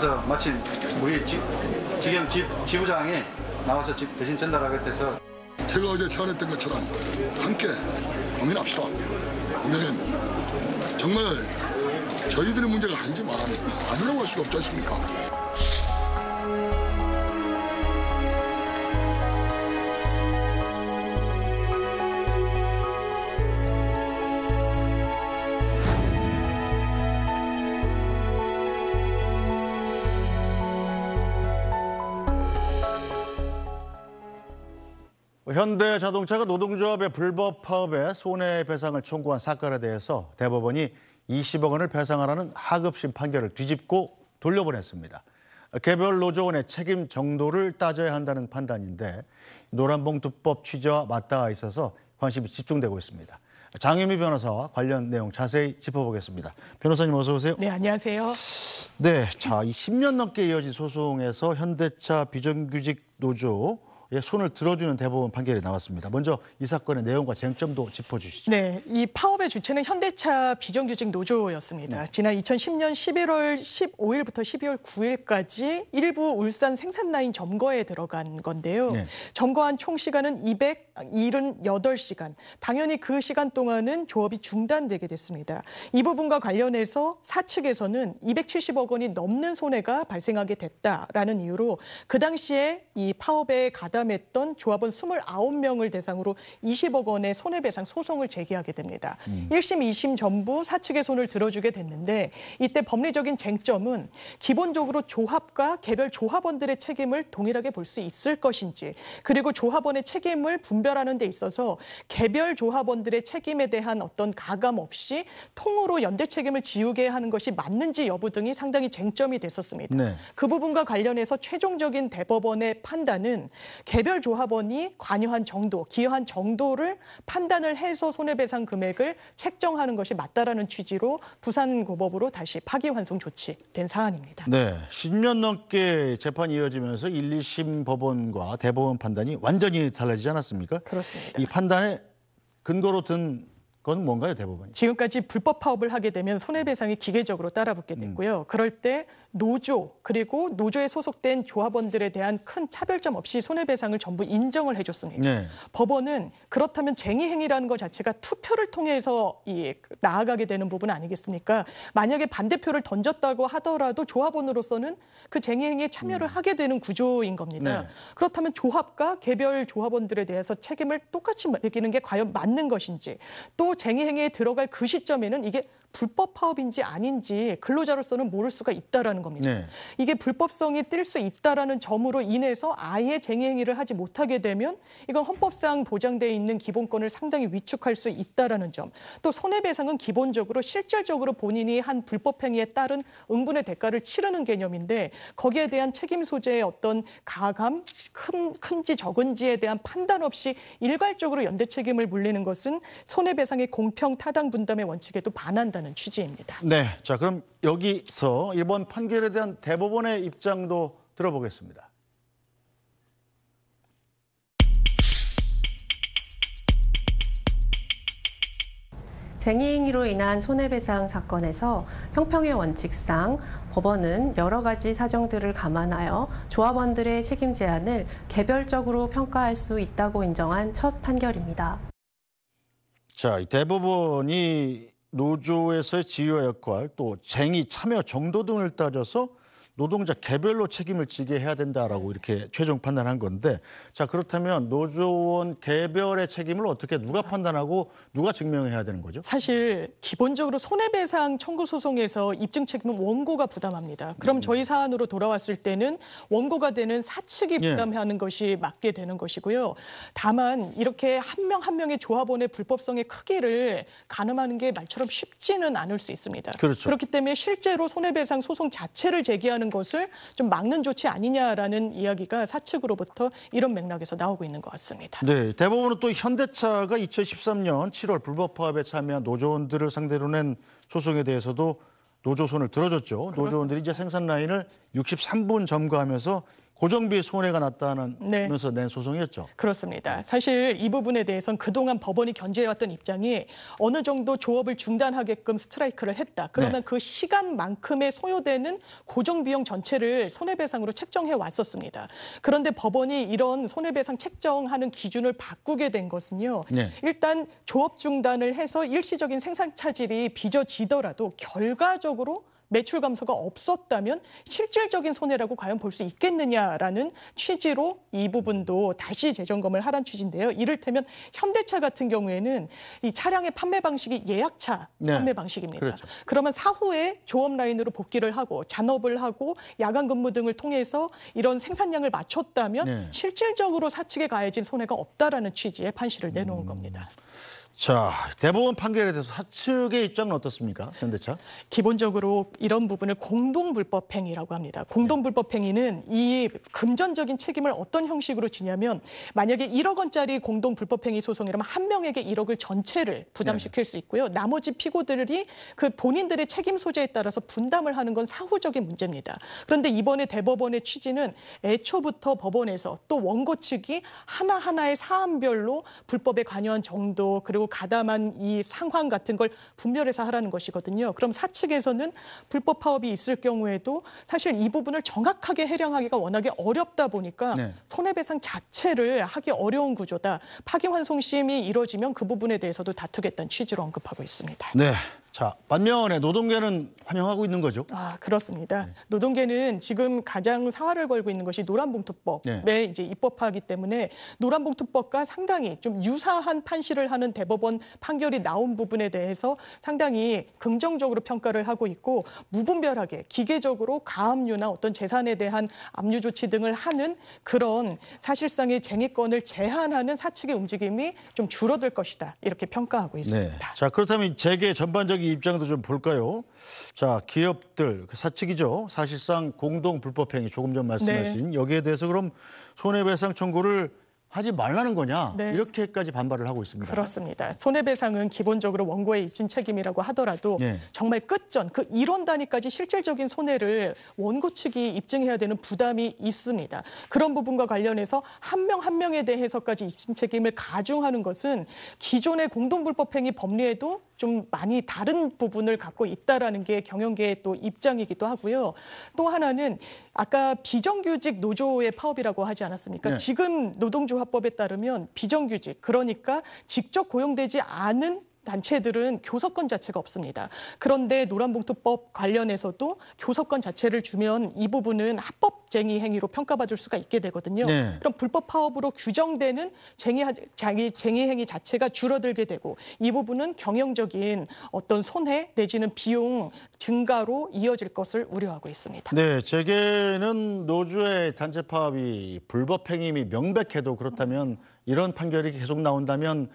그래서 마침 우리 지, 지금 집 지부장이 나와서 집 대신 전달하겠다해서 제가 어제 제안했던 것처럼 함께 고민합시다. 네, 정말 저희들의 문제가 아니지만 아니라고 할 수가 없지 않습니까? 현대자동차가 노동조합의 불법 파업에 손해배상을 청구한 사건에 대해서 대법원이 20억 원을 배상하라는 하급심 판결을 뒤집고 돌려보냈습니다. 개별 노조원의 책임 정도를 따져야 한다는 판단인데 노란봉투법 취지와 맞닿아 있어서 관심이 집중되고 있습니다. 장유미 변호사와 관련 내용 자세히 짚어보겠습니다. 변호사님 어서 오세요. 네, 안녕하세요. 네, 자, 10년 넘게 이어진 소송에서 현대차 비정규직 노조 예, 손을 들어주는 대법원 판결이 나왔습니다. 먼저 이 사건의 내용과 쟁점도 짚어주시죠. 네, 이 파업의 주체는 현대차 비정규직 노조였습니다. 네. 지난 2010년 11월 15일부터 12월 9일까지 일부 울산 생산 라인 점거에 들어간 건데요. 네. 점거한 총 시간은 278시간. 당연히 그 시간 동안은 조업이 중단되게 됐습니다. 이 부분과 관련해서 사측에서는 270억 원이 넘는 손해가 발생하게 됐다라는 이유로 그 당시에 이 파업에 가담 부담했던 조합원 29명을 대상으로 20억 원의 손해배상 소송을 제기하게 됩니다. 음. 1심, 2심 전부 사측의 손을 들어주게 됐는데 이때 법리적인 쟁점은 기본적으로 조합과 개별 조합원들의 책임을 동일하게 볼 수 있을 것인지 그리고 조합원의 책임을 분별하는 데 있어서 개별 조합원들의 책임에 대한 어떤 가감 없이 통으로 연대 책임을 지우게 하는 것이 맞는지 여부 등이 상당히 쟁점이 됐었습니다. 네. 그 부분과 관련해서 최종적인 대법원의 판단은 개별 조합원이 관여한 정도, 기여한 정도를 판단을 해서 손해배상 금액을 책정하는 것이 맞다라는 취지로 부산고법으로 다시 파기환송 조치된 사안입니다. 네, 10년 넘게 재판이 이어지면서 1, 2심 법원과 대법원 판단이 완전히 달라지지 않았습니까? 그렇습니다. 이 판단에 근거로 든 건 뭔가요, 대법원이? 지금까지 불법 파업을 하게 되면 손해배상이 기계적으로 따라붙게 됐고요. 음. 그럴 때 노조 그리고 노조에 소속된 조합원들에 대한 큰 차별점 없이 손해배상을 전부 인정을 해줬습니다. 네. 법원은 그렇다면 쟁의 행위라는 것 자체가 투표를 통해서 이 나아가게 되는 부분 아니겠습니까? 만약에 반대표를 던졌다고 하더라도 조합원으로서는 그 쟁의 행위에 참여를 음. 하게 되는 구조인 겁니다. 네. 그렇다면 조합과 개별 조합원들에 대해서 책임을 똑같이 매기는 게 과연 맞는 것인지 또 쟁의 행위에 들어갈 그 시점에는 이게 불법 파업인지 아닌지 근로자로서는 모를 수가 있다는 있다는 겁니다. 네. 이게 불법성이 뜰 수 있다라는 점으로 인해서 아예 쟁 행위를 하지 못하게 되면 이건 헌법상 보장돼 있는 기본권을 상당히 위축할 수 있다라는 점. 또 손해배상은 기본적으로 실질적으로 본인이 한 불법 행위에 따른 응분의 대가를 치르는 개념인데 거기에 대한 책임 소재의 어떤 가감, 큰, 큰지 적은지에 대한 판단 없이 일괄적으로 연대 책임을 물리는 것은 손해배상의 공평 타당 분담의 원칙에도 반한다는 취지입니다. 네, 자 그럼 여기서 이번 판결에 대한 대법원의 입장도 들어보겠습니다. 쟁의행위로 인한 손해배상 사건에서 형평의 원칙상 법원은 여러 가지 사정들을 감안하여 조합원들의 책임 제한을 개별적으로 평가할 수 있다고 인정한 첫 판결입니다. 자, 대법원이 노조에서의 지위와 역할 또 쟁의 참여 정도 등을 따져서 노동자 개별로 책임을 지게 해야 된다라고 이렇게 최종 판단한 건데 자 그렇다면 노조원 개별의 책임을 어떻게 누가 판단하고 누가 증명해야 되는 거죠? 사실 기본적으로 손해배상 청구 소송에서 입증 책임은 원고가 부담합니다. 그럼 음. 저희 사안으로 돌아왔을 때는 원고가 되는 사측이 예. 부담하는 예. 것이 맞게 되는 것이고요. 다만 이렇게 한 명한 한 명의 조합원의 불법성의 크기를 가늠하는 게 말처럼 쉽지는 않을 수 있습니다. 그렇죠. 그렇기 때문에 실제로 손해배상 소송 자체를 제기하는 것을 좀 막는 조치 아니냐라는 이야기가 사측으로부터 이런 맥락에서 나오고 있는 것 같습니다. 네, 대법원은 또 현대차가 2013년 7월 불법 파업에 참여한 노조원들을 상대로 낸 소송에 대해서도 노조손을 들어줬죠. 그렇습니다. 노조원들이 이제 생산 라인을 63분 점거하면서 고정비 손해가 났다면서 네. 낸 소송이었죠. 그렇습니다. 사실 이 부분에 대해선 그동안 법원이 견제해왔던 입장이 어느 정도 조업을 중단하게끔 스트라이크를 했다. 그러면 네. 그 시간만큼의 소요되는 고정비용 전체를 손해배상으로 책정해 왔었습니다. 그런데 법원이 이런 손해배상 책정하는 기준을 바꾸게 된 것은요. 네. 일단 조업 중단을 해서 일시적인 생산 차질이 빚어지더라도 결과적으로 매출 감소가 없었다면 실질적인 손해라고 과연 볼 수 있겠느냐라는 취지로 이 부분도 다시 재점검을 하란 취지인데요. 이를테면 현대차 같은 경우에는 이 차량의 판매 방식이 예약차 네. 판매 방식입니다. 그렇죠. 그러면 사후에 조업 라인으로 복귀를 하고 잔업을 하고 야간 근무 등을 통해서 이런 생산량을 맞췄다면 네. 실질적으로 사측에 가해진 손해가 없다라는 취지의 판시를 내놓은 음... 겁니다. 자, 대법원 판결에 대해서 사측의 입장은 어떻습니까? 현대차? 기본적으로 이런 부분을 공동불법행위라고 합니다. 공동불법행위는 이 금전적인 책임을 어떤 형식으로 지냐면 만약에 1억 원짜리 공동불법행위 소송이라면 한 명에게 1억을 전체를 부담시킬 수 있고요. 나머지 피고들이 그 본인들의 책임 소재에 따라서 분담을 하는 건 사후적인 문제입니다. 그런데 이번에 대법원의 취지는 애초부터 법원에서 또 원고 측이 하나하나의 사안별로 불법에 관여한 정도 그리고 가담한 이 상황 같은 걸 분별해서 하라는 것이거든요. 그럼 사측에서는 불법 파업이 있을 경우에도 사실 이 부분을 정확하게 해량하기가 워낙에 어렵다 보니까 네. 손해배상 자체를 하기 어려운 구조다. 파기환송심이 이뤄지면 그 부분에 대해서도 다투겠다는 취지로 언급하고 있습니다. 네. 자, 반면에 노동계는 환영하고 있는 거죠? 아, 그렇습니다. 네. 노동계는 지금 가장 사활을 걸고 있는 것이 노란봉투법에 네. 이제 입법하기 때문에 노란봉투법과 상당히 좀 유사한 판시를 하는 대법원 판결이 나온 부분에 대해서 상당히 긍정적으로 평가를 하고 있고 무분별하게 기계적으로 가압류나 어떤 재산에 대한 압류 조치 등을 하는 그런 사실상의 쟁의권을 제한하는 사측의 움직임이 좀 줄어들 것이다. 이렇게 평가하고 있습니다. 네. 자, 그렇다면 재계 전반적인 입장도 좀 볼까요? 자, 기업들 그 사측이죠. 사실상 공동 불법행위 조금 전 말씀하신 네. 여기에 대해서 그럼 손해배상 청구를 하지 말라는 거냐 네. 이렇게까지 반발을 하고 있습니다. 그렇습니다. 손해배상은 기본적으로 원고의 입증 책임이라고 하더라도 네. 정말 끝전 그 이론 단위까지 실질적인 손해를 원고 측이 입증해야 되는 부담이 있습니다. 그런 부분과 관련해서 한 명한 한 명에 대해서까지 입증 책임을 가중하는 것은 기존의 공동불법행위 법리에도 좀 많이 다른 부분을 갖고 있다라는 게 경영계의 또 입장이기도 하고요. 또 하나는 아까 비정규직 노조의 파업이라고 하지 않았습니까? 네. 지금 노동조합법에 따르면 비정규직 그러니까 직접 고용되지 않은 단체들은 교섭권 자체가 없습니다. 그런데 노란봉투법 관련해서도 교섭권 자체를 주면 이 부분은 합법쟁의 행위로 평가받을 수가 있게 되거든요. 네. 그럼 불법 파업으로 규정되는 쟁의, 자기 쟁의 행위 자체가 줄어들게 되고 이 부분은 경영적인 어떤 손해 내지는 비용 증가로 이어질 것을 우려하고 있습니다. 네, 제게는 노조의 단체 파업이 불법 행위 명백해도 그렇다면 이런 판결이 계속 나온다면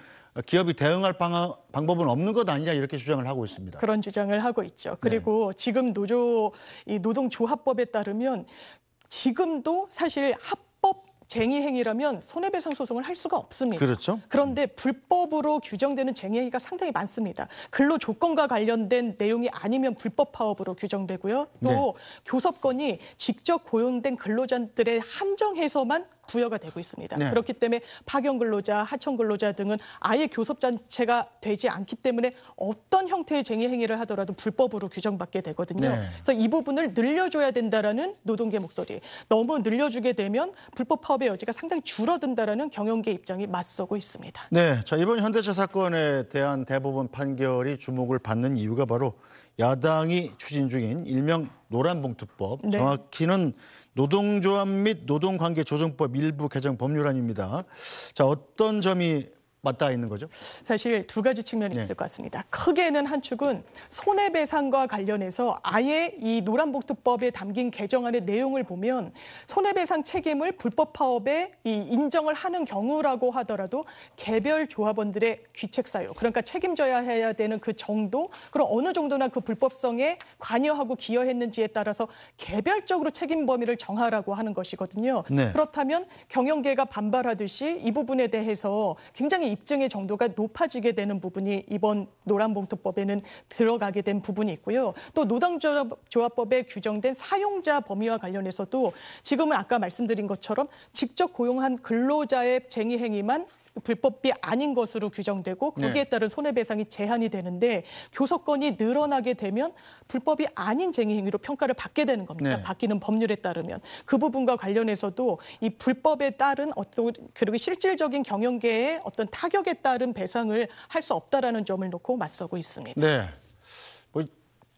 기업이 대응할 방안, 방법은 없는 것 아니냐 이렇게 주장을 하고 있습니다. 그런 주장을 하고 있죠. 그리고 네. 지금 노조 이 노동조합법에 따르면 지금도 사실 합 쟁의 행위라면 손해배상 소송을 할 수가 없습니다. 그렇죠. 그런데 불법으로 규정되는 쟁의 행위가 상당히 많습니다. 근로 조건과 관련된 내용이 아니면 불법 파업으로 규정되고요. 또 네. 교섭권이 직접 고용된 근로자들의 한정해서만 부여가 되고 있습니다. 네. 그렇기 때문에 파견 근로자, 하청 근로자 등은 아예 교섭 자체가 되지 않기 때문에 어떤 형태의 쟁의 행위를 하더라도 불법으로 규정받게 되거든요. 네. 그래서 이 부분을 늘려줘야 된다라는 노동계 목소리. 너무 늘려주게 되면 불법 파업의 여지가 상당히 줄어든다라는 경영계 입장이 맞서고 있습니다. 네, 자 이번 현대차 사건에 대한 대법원 판결이 주목을 받는 이유가 바로 야당이 추진 중인 일명 노란봉투법. 네. 정확히는 노동조합 및 노동관계조정법 일부 개정 법률안입니다. 자, 어떤 점이 맞닿아 있는 거죠? 사실 두 가지 측면이 네. 있을 것 같습니다. 크게는 한 축은 손해배상과 관련해서 아예 이 노란복투법에 담긴 개정안의 내용을 보면 손해배상 책임을 불법 파업에 이 인정을 하는 경우라고 하더라도 개별 조합원들의 귀책 사유, 그러니까 책임져야 해야 되는 그 정도, 그럼 어느 정도나 그 불법성에 관여하고 기여했는지에 따라서 개별적으로 책임 범위를 정하라고 하는 것이거든요. 네. 그렇다면 경영계가 반발하듯이 이 부분에 대해서 굉장히 입증의 정도가 높아지게 되는 부분이 이번 노란봉투법에는 들어가게 된 부분이 있고요. 또 노동조합법에 규정된 사용자 범위와 관련해서도 지금은 아까 말씀드린 것처럼 직접 고용한 근로자의 쟁의 행위만 불법이 아닌 것으로 규정되고 네. 거기에 따른 손해배상이 제한이 되는데 교섭권이 늘어나게 되면 불법이 아닌 쟁의 행위로 평가를 받게 되는 겁니다. 네. 바뀌는 법률에 따르면 그 부분과 관련해서도 이 불법에 따른 어떤 그리고 실질적인 경영계의 어떤 타격에 따른 배상을 할 수 없다라는 점을 놓고 맞서고 있습니다. 네. 뭐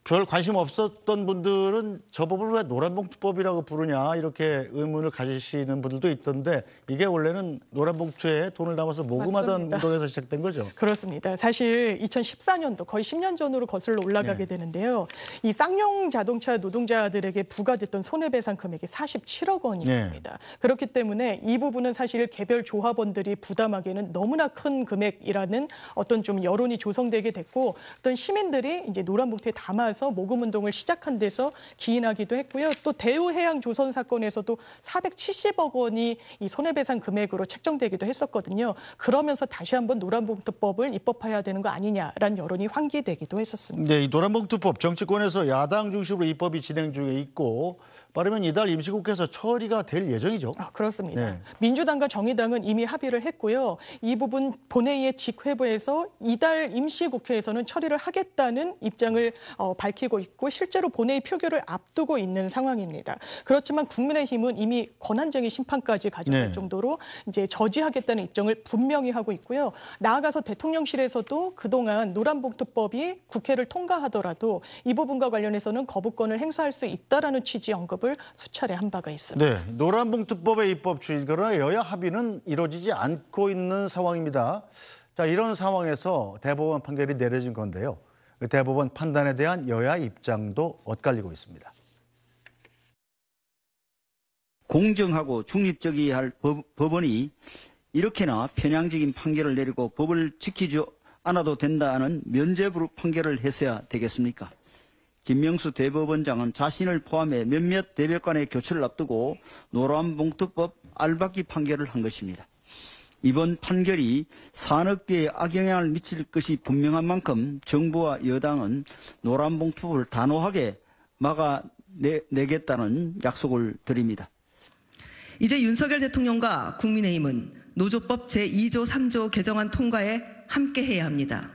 별 관심 없었던 분들은 저 법을 왜 노란봉투법이라고 부르냐 이렇게 의문을 가지시는 분들도 있던데 이게 원래는 노란봉투에 돈을 담아서 모금하던 맞습니다. 운동에서 시작된 거죠. 그렇습니다. 사실 2014년도 거의 10년 전으로 거슬러 올라가게 네. 되는데요. 이 쌍용 자동차 노동자들에게 부과됐던 손해배상 금액이 47억 원이었습니다 네. 그렇기 때문에 이 부분은 사실 개별 조합원들이 부담하기에는 너무나 큰 금액이라는 어떤 좀 여론이 조성되게 됐고 어떤 시민들이 이제 노란봉투에 담아 나서 모금 운동을 시작한 데서 기인하기도 했고요. 또 대우해양 조선 사건에서도 470억 원이 이 손해배상 금액으로 책정되기도 했었거든요. 그러면서 다시 한번 노란봉투법을 입법해야 되는 거 아니냐라는 여론이 환기되기도 했었습니다. 네, 이 노란봉투법 정치권에서 야당 중심으로 입법이 진행 중에 있고 빠르면 이달 임시국회에서 처리가 될 예정이죠. 아, 그렇습니다. 네. 민주당과 정의당은 이미 합의를 했고요. 이 부분 본회의의 직회부에서 이달 임시국회에서는 처리를 하겠다는 입장을 어, 밝히고 있고 실제로 본회의 표결을 앞두고 있는 상황입니다. 그렇지만 국민의힘은 이미 권한쟁의 심판까지 가져갈 네. 정도로 이제 저지하겠다는 입장을 분명히 하고 있고요. 나아가서 대통령실에서도 그동안 노란봉투법이 국회를 통과하더라도 이 부분과 관련해서는 거부권을 행사할 수 있다라는 취지 언급을 의혹을 수차례 한 바가 있습니다. 네, 노란봉투법의 입법 추진 그러나 여야 합의는 이루어지지 않고 있는 상황입니다. 자, 이런 상황에서 대법원 판결이 내려진 건데요. 그 대법원 판단에 대한 여야 입장도 엇갈리고 있습니다. 공정하고 중립적이야할 법, 원이 이렇게나 편향적인 판결을 내리고 법을 지키지 않아도 된다는 면죄부 판결을 했어야 되겠습니까? 김명수 대법원장은 자신을 포함해 몇몇 대법관의 교체를 앞두고 노란봉투법 알박기 판결을 한 것입니다. 이번 판결이 산업계에 악영향을 미칠 것이 분명한 만큼 정부와 여당은 노란봉투법을 단호하게 막아내겠다는 약속을 드립니다. 이제 윤석열 대통령과 국민의힘은 노조법 제2조 3조 개정안 통과에 함께해야 합니다.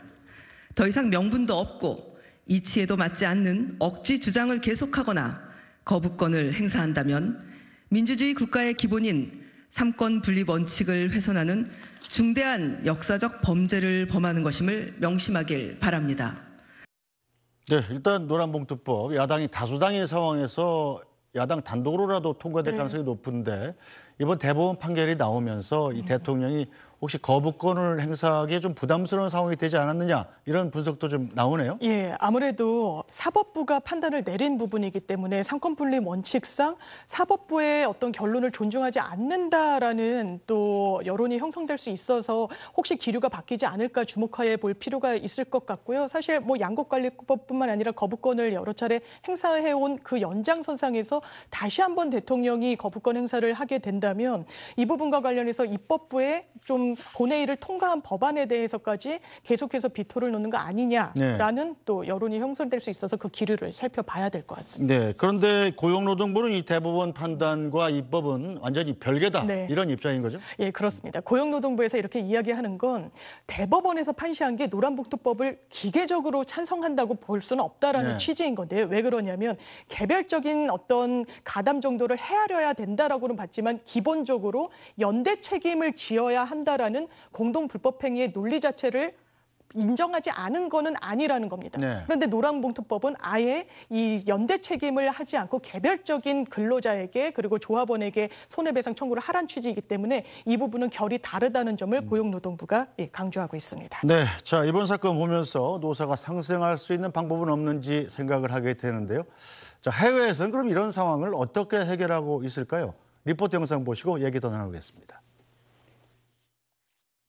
더 이상 명분도 없고 이치에도 맞지 않는 억지 주장을 계속하거나 거부권을 행사한다면 민주주의 국가의 기본인 삼권 분립 원칙을 훼손하는 중대한 역사적 범죄를 범하는 것임을 명심하길 바랍니다. 네, 일단 노란봉투법 야당이 다수당의 상황에서 야당 단독으로라도 통과될 네. 가능성이 높은데 이번 대법원 판결이 나오면서 이 음. 대통령이 혹시 거부권을 행사하기에 좀 부담스러운 상황이 되지 않았느냐 이런 분석도 좀 나오네요. 예, 아무래도 사법부가 판단을 내린 부분이기 때문에 상권분립 원칙상 사법부의 어떤 결론을 존중하지 않는다라는 또 여론이 형성될 수 있어서 혹시 기류가 바뀌지 않을까 주목하여 볼 필요가 있을 것 같고요. 사실 뭐양국관리법뿐만 아니라 거부권을 여러 차례 행사해온 그 연장선상에서 다시 한번 대통령이 거부권 행사를 하게 된다. 된다면 이 부분과 관련해서 입법부에 좀 본회의를 통과한 법안에 대해서까지 계속해서 비토를 놓는 거 아니냐라는 네. 또 여론이 형성될 수 있어서 그 기류를 살펴봐야 될 것 같습니다. 네. 그런데 고용노동부는 이 대법원 판단과 입법은 완전히 별개다 네. 이런 입장인 거죠? 예, 그렇습니다. 고용노동부에서 이렇게 이야기하는 건 대법원에서 판시한 게 노란복투법을 기계적으로 찬성한다고 볼 수는 없다라는 네. 취지인 건데요. 왜 그러냐면 개별적인 어떤 가담 정도를 헤아려야 된다라고는 봤지만 기본적으로 연대 책임을 지어야 한다라는 공동 불법 행위의 논리 자체를 인정하지 않은 거는 아니라는 겁니다. 네. 그런데 노랑봉투법은 아예 이 연대 책임을 하지 않고 개별적인 근로자에게 그리고 조합원에게 손해배상 청구를 하란 취지이기 때문에 이 부분은 결이 다르다는 점을 음. 고용노동부가 예, 강조하고 있습니다. 네, 자 이번 사건 보면서 노사가 상생할 수 있는 방법은 없는지 생각을 하게 되는데요. 자 해외에서는 그럼 이런 상황을 어떻게 해결하고 있을까요? 리포트 영상 보시고 얘기 더 나누겠습니다.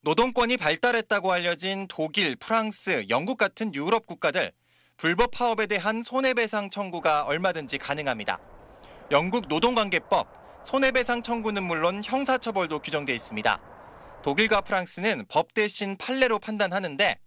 노동권이 발달했다고 알려진 독일, 프랑스, 영국 같은 유럽 국가들 불법 파업에 대한 손해배상 청구가 얼마든지 가능합니다. 영국 노동관계법 손해배상 청구는 물론 형사처벌도 규정돼 있습니다. 독일과 프랑스는 법 대신 판례로 판단하는데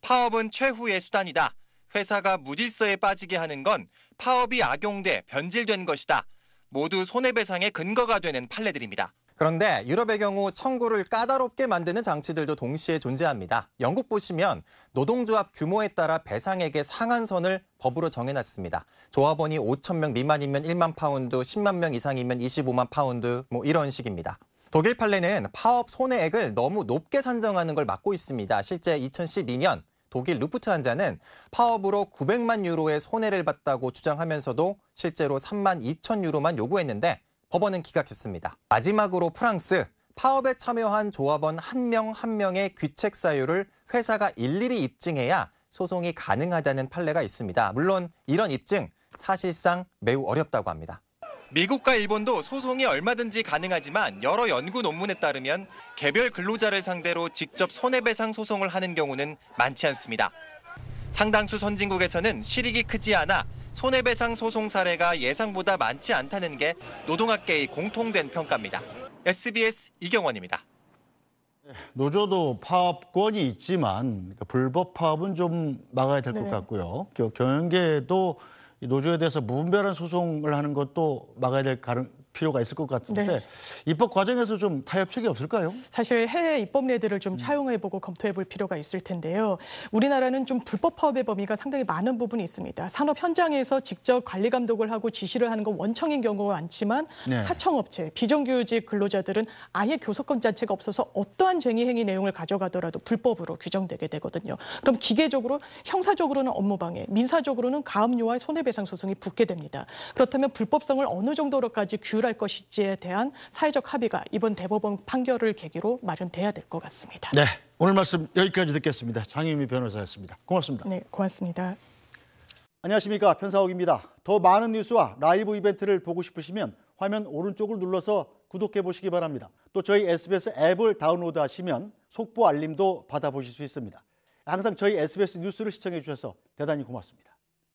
파업은 최후의 수단이다. 회사가 무질서에 빠지게 하는 건 파업이 악용돼 변질된 것이다. 모두 손해배상의 근거가 되는 판례들입니다. 그런데 유럽의 경우 청구를 까다롭게 만드는 장치들도 동시에 존재합니다. 영국 보시면 노동조합 규모에 따라 배상액의 상한선을 법으로 정해놨습니다. 조합원이 5천 명 미만이면 1만 파운드, 10만 명 이상이면 25만 파운드 뭐 이런 식입니다. 독일 판례는 파업 손해액을 너무 높게 산정하는 걸 막고 있습니다. 실제 2012년 독일 루프트 한자는 파업으로 900만 유로의 손해를 봤다고 주장하면서도 실제로 3만 2천 유로만 요구했는데 법원은 기각했습니다. 마지막으로 프랑스 파업에 참여한 조합원 한 명한 한 명의 귀책 사유를 회사가 일일이 입증해야 소송이 가능하다는 판례가 있습니다. 물론 이런 입증 사실상 매우 어렵다고 합니다. 미국과 일본도 소송이 얼마든지 가능하지만 여러 연구 논문에 따르면 개별 근로자를 상대로 직접 손해배상 소송을 하는 경우는 많지 않습니다. 상당수 선진국에서는 실익이 크지 않아 손해배상 소송 사례가 예상보다 많지 않다는 게 노동학계의 공통된 평가입니다. SBS 이경원입니다. 노조도 파업권이 있지만 그러니까 불법 파업은 좀 막아야 될것 네. 같고요. 경영계도 노조에 대해서 무분별한 소송을 하는 것도 막아야 될 가능, 필요가 있을 것 같은데 네. 입법 과정에서 좀 타협책이 없을까요? 사실 해외 입법 례들을좀 음. 차용해보고 검토해볼 필요가 있을 텐데요. 우리나라는 좀 불법 파업의 범위가 상당히 많은 부분이 있습니다. 산업 현장에서 직접 관리 감독을 하고 지시를 하는 건 원청인 경우가 많지만 네. 하청업체, 비정규직 근로자들은 아예 교섭권 자체가 없어서 어떠한 쟁의 행위 내용을 가져가더라도 불법으로 규정되게 되거든요. 그럼 기계적으로 형사적으로는 업무방해, 민사적으로는 가압류와 손해배상 소송이 붙게 됩니다. 그렇다면 불법성을 어느 정도로까지 규율 지불할 것인지에 대한 사회적 합의가 이번 대법원 판결을 계기로 마련돼야 될 것 같습니다. 네, 오늘 말씀 여기까지 듣겠습니다. 장희미 변호사였습니다. 고맙습니다. 네, 고맙습니다. 안녕하십니까 편사옥입니다. 더 많은 뉴스와 라이브 이벤트를 보고 싶으시면 화면 오른쪽을 눌러서 구독해 보시기 바랍니다. 또 저희 SBS 앱을 다운로드 하시면 속보 알림도 받아보실 수 있습니다. 항상 저희 SBS 뉴스를 시청해 주셔서 대단히 고맙습니다.